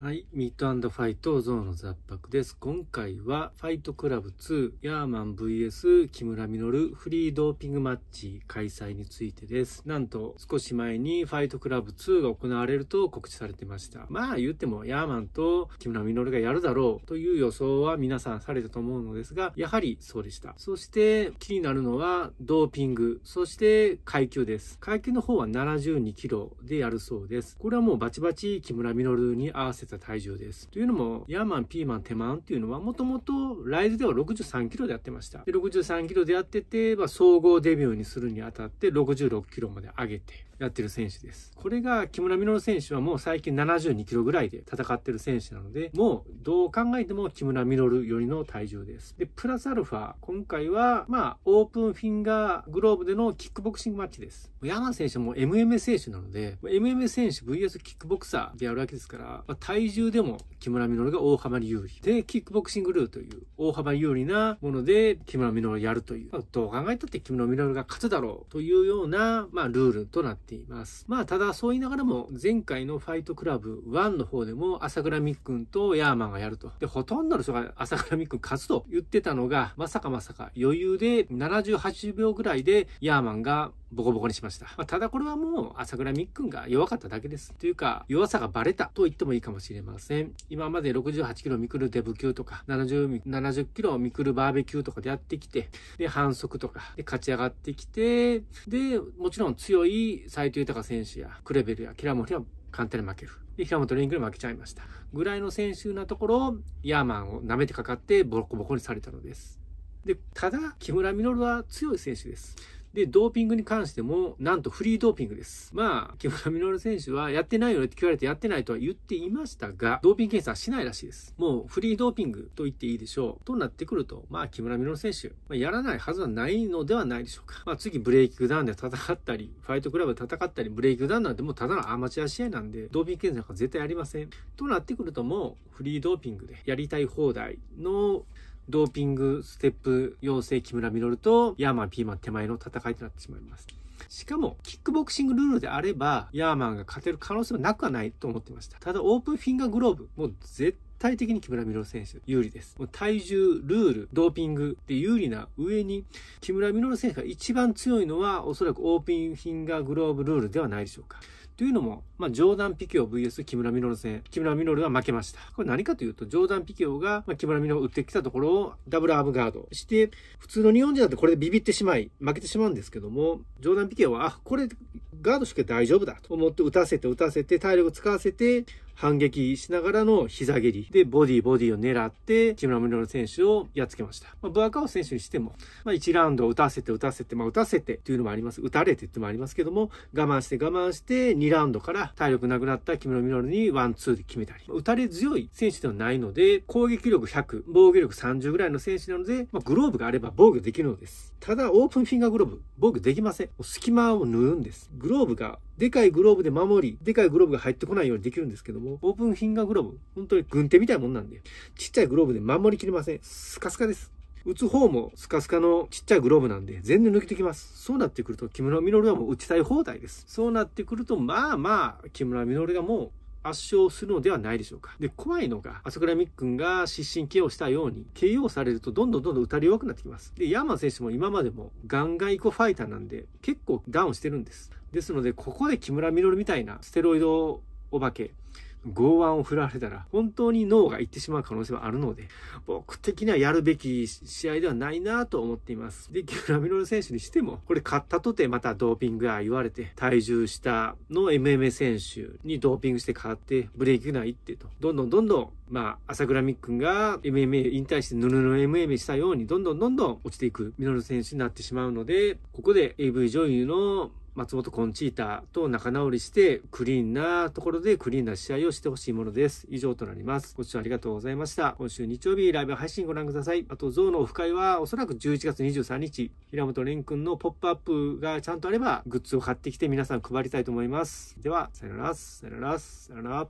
はい。ミートファイト、ゾウの雑白です。今回は、ファイトクラブ2、ヤーマン VS 木村実フリードーピングマッチ開催についてです。なんと、少し前にファイトクラブ2が行われると告知されてました。まあ言っても、ヤーマンと木村実がやるだろうという予想は皆さんされたと思うのですが、やはりそうでした。そして、気になるのは、ドーピング、そして階級です。階級の方は72キロでやるそうです。これはもうバチバチ木村実に合わせてた体重です。というのも、ヤーマン、ピーマン、手マンっていうのは、もともとライズでは63キロでやってました。で63キロでやってて、まあ、総合デビューにするにあたって66キロまで上げて、やってる選手です。これが木村実選手はもう最近72キロぐらいで戦ってる選手なので、もうどう考えても木村実よりの体重です。で、プラスアルファ、今回は、まあ、オープンフィンガーグローブでのキックボクシングマッチです。山選手も MMA 選手なので、MMA 選手 VS キックボクサーでやるわけですから、まあ、体重でも木村実が大幅に有利。で、キックボクシングルーという大幅に有利なもので木村実をやるという、まあ、どう考えたって木村実が勝つだろうというような、まあ、ルールとなってています。まあ、ただそう言いながらも、前回のファイトクラブ1の方でも、朝倉みっくんとヤーマンがやると。で、ほとんどの人が朝倉みっくん勝つと言ってたのが、まさかまさか余裕で78秒ぐらいでヤーマンがボコボコにしました。まあ、ただこれはもう朝倉みっくんが弱かっただけです。というか、弱さがバレたと言ってもいいかもしれません。今まで68キロミクルデブ級とか、70, 70キロミクルバーベキューとかでやってきて、で、反則とかで勝ち上がってきて、で、もちろん強い斎藤豊選手やクレベルやキラモリは簡単に負ける。で、平本リングに負けちゃいました。ぐらいの選手なところ、を、ヤーマンを舐めてかかってボコボコにされたのです。で、ただ、木村稔は強い選手です。で、ドーピングに関しても、なんとフリードーピングです。まあ、木村実選手はやってないよねって聞かれてやってないとは言っていましたが、ドーピング検査はしないらしいです。もうフリードーピングと言っていいでしょう。となってくると、まあ、木村実選手、まあ、やらないはずはないのではないでしょうか。まあ、次ブレイクダウンで戦ったり、ファイトクラブで戦ったり、ブレイクダウンなんてもうただのアマチュア試合なんで、ドーピング検査なんか絶対ありません。となってくるともう、フリードーピングでやりたい放題のドーピングステップ要請木村稔とヤーマンピーマン手前の戦いとなってしまいます。しかも、キックボクシングルールであれば、ヤーマンが勝てる可能性はなくはないと思ってました。ただ、オープンフィンガーグローブ、もう絶対的に木村稔選手有利です。もう体重、ルール、ドーピングで有利な上に、木村稔選手が一番強いのは、おそらくオープンフィンガーグローブルールではないでしょうか。というのも、まあ、ジョーダン・ピキオ VS 木村稔戦。木村稔は負けました。これ何かというと、ジョーダン・ピキオが、まあ、木村稔を打ってきたところをダブルアームガードして、普通の日本人だとこれでビビってしまい、負けてしまうんですけども、ジョーダン・ピキオは、あ、これガードして大丈夫だと思って打たせて打たせて体力使わせて、反撃しながらの膝蹴りでボディボディを狙って木村稔選手をやっつけました。まあ、ブアカオ選手にしても、まあ、1ラウンド打たせて打たせて、まあ、打たせてというのもあります。打たれてってもありますけども、我慢して我慢して2ラウンドから体力なくなった木村稔にワンツーで決めたり、打たれ強い選手ではないので、攻撃力100、防御力30ぐらいの選手なので、まあ、グローブがあれば防御できるのです。ただ、オープンフィンガーグローブ、防御できません。隙間を縫うんです。グローブがでかいグローブで守り、でかいグローブが入ってこないようにできるんですけども、オープンフィンガーグローブ、本当に軍手みたいなもんなんで、ちっちゃいグローブで守りきれません。スカスカです。打つ方もスカスカのちっちゃいグローブなんで全然抜けてきます。そうなってくると木村稔はもう打ちたい放題です。そうなってくるとまあまあ木村稔がもう圧勝するのではないでしょうか。で、怖いのが、朝倉未来が失神 KO したように、KO されるとどんどんどんどん打たれ弱くなってきます。で、ヤーマン選手も今までもガンガンイコファイターなんで、結構ダウンしてるんです。ですので、ここで木村実みたいなステロイドお化け、剛腕を振られたら、本当に脳がいってしまう可能性はあるので、僕的にはやるべき試合ではないなと思っています。で、ギラミロル選手にしても、これ勝ったとてまたドーピングが言われて、体重下の MMA 選手にドーピングして勝って、ブレーキがいってと、どんどんどんどん、まあ、朝倉美くんが MMA 引退してヌルヌル MMA したように、どんどんどんどん落ちていくミノル選手になってしまうので、ここで AV 女優の松本コンチータと仲直りしてクリーンなところでクリーンな試合をしてほしいものです。以上となります。ご視聴ありがとうございました。今週日曜日ライブ配信ご覧ください。あと、ゾウのオフ会はおそらく11月23日、平本蓮くんのポップアップがちゃんとあればグッズを買ってきて皆さん配りたいと思います。では、さよなら、さよなら、さよなら。